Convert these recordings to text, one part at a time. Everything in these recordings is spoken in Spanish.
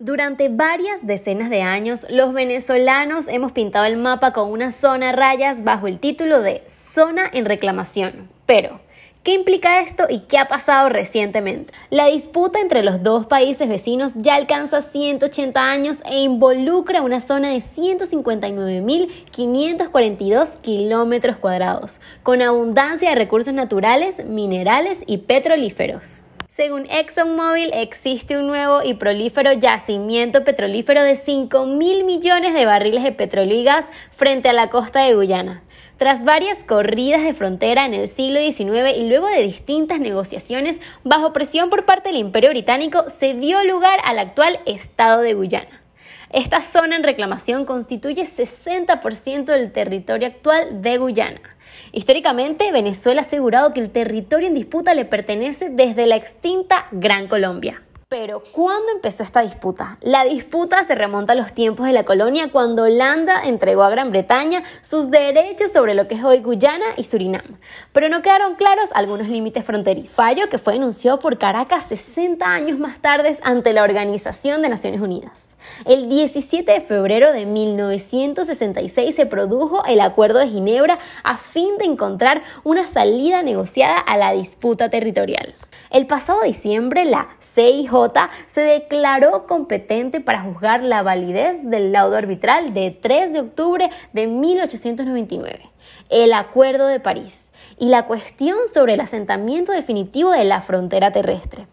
Durante varias decenas de años, los venezolanos hemos pintado el mapa con una zona rayas bajo el título de zona en reclamación. Pero, ¿Qué implica esto y qué ha pasado recientemente? La disputa entre los dos países vecinos ya alcanza 180 años e involucra una zona de 159.542 kilómetros cuadrados, con abundancia de recursos naturales, minerales y petrolíferos. Según ExxonMobil, existe un nuevo y prolífero yacimiento petrolífero de 5 mil millones de barriles de petróleo y gas frente a la costa de Guyana. Tras varias corridas de frontera en el siglo XIX y luego de distintas negociaciones bajo presión por parte del Imperio Británico, se dio lugar al actual Estado de Guyana. Esta zona en reclamación constituye 60% del territorio actual de Guyana. Históricamente, Venezuela ha asegurado que el territorio en disputa le pertenece desde la extinta Gran Colombia. Pero, ¿cuándo empezó esta disputa? La disputa se remonta a los tiempos de la colonia cuando Holanda entregó a Gran Bretaña sus derechos sobre lo que es hoy Guyana y Surinam. Pero no quedaron claros algunos límites fronterizos. Fallo que fue denunciado por Caracas 60 años más tarde ante la Organización de Naciones Unidas. El 17 de febrero de 1966 se produjo el Acuerdo de Ginebra a fin de encontrar una salida negociada a la disputa territorial. El pasado diciembre, la CIJ se declaró competente para juzgar la validez del laudo arbitral de 3 de octubre de 1899 el Acuerdo de París y la cuestión sobre el asentamiento definitivo de la frontera terrestre.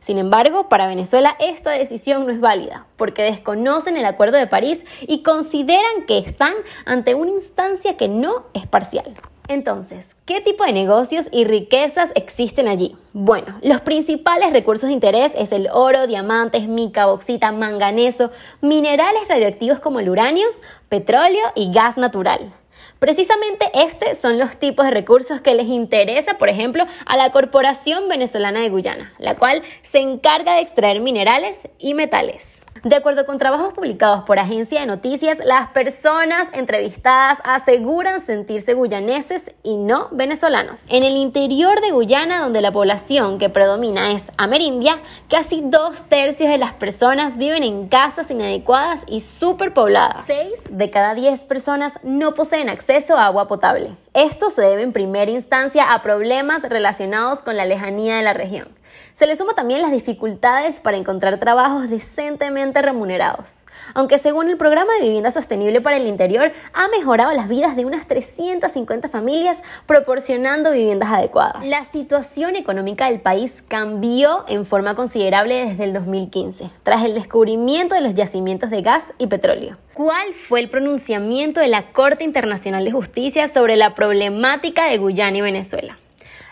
Sin embargo, para Venezuela esta decisión no es válida, porque desconocen el Acuerdo de París y consideran que están ante una instancia que no es parcial. Entonces, ¿qué tipo de negocios y riquezas existen allí? Bueno, los principales recursos de interés es el oro, diamantes, mica, bauxita, manganeso, minerales radioactivos como el uranio, petróleo y gas natural. Precisamente estos son los tipos de recursos que les interesa, por ejemplo, a la Corporación Venezolana de Guyana, la cual se encarga de extraer minerales y metales. De acuerdo con trabajos publicados por Agencia de Noticias, las personas entrevistadas aseguran sentirse guyaneses y no venezolanos. En el interior de Guyana, donde la población que predomina es amerindia, casi dos tercios de las personas viven en casas inadecuadas y superpobladas. Seis de cada diez personas no poseen acceso a agua potable. Esto se debe en primera instancia a problemas relacionados con la lejanía de la región. Se le suma también las dificultades para encontrar trabajos decentemente remunerados, aunque según el programa de vivienda sostenible para el interior ha mejorado las vidas de unas 350 familias proporcionando viviendas adecuadas. La situación económica del país cambió en forma considerable desde el 2015, tras el descubrimiento de los yacimientos de gas y petróleo. ¿Cuál fue el pronunciamiento de la Corte Internacional de Justicia sobre la problemática de Guyana y Venezuela?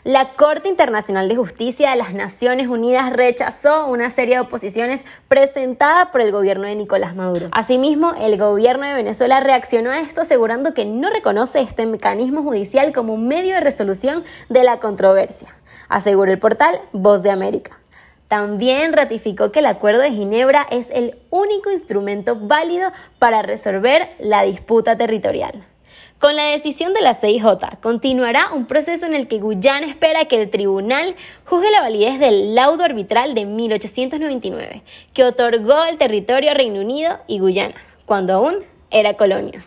La Corte Internacional de Justicia de las Naciones Unidas rechazó una serie de oposiciones presentadas por el gobierno de Nicolás Maduro. Asimismo, el gobierno de Venezuela reaccionó a esto asegurando que no reconoce este mecanismo judicial como un medio de resolución de la controversia, aseguró el portal Voz de América. También ratificó que el Acuerdo de Ginebra es el único instrumento válido para resolver la disputa territorial. Con la decisión de la CIJ, continuará un proceso en el que Guyana espera que el tribunal juzgue la validez del laudo arbitral de 1899, que otorgó el territorio a Reino Unido y Guyana, cuando aún era colonia.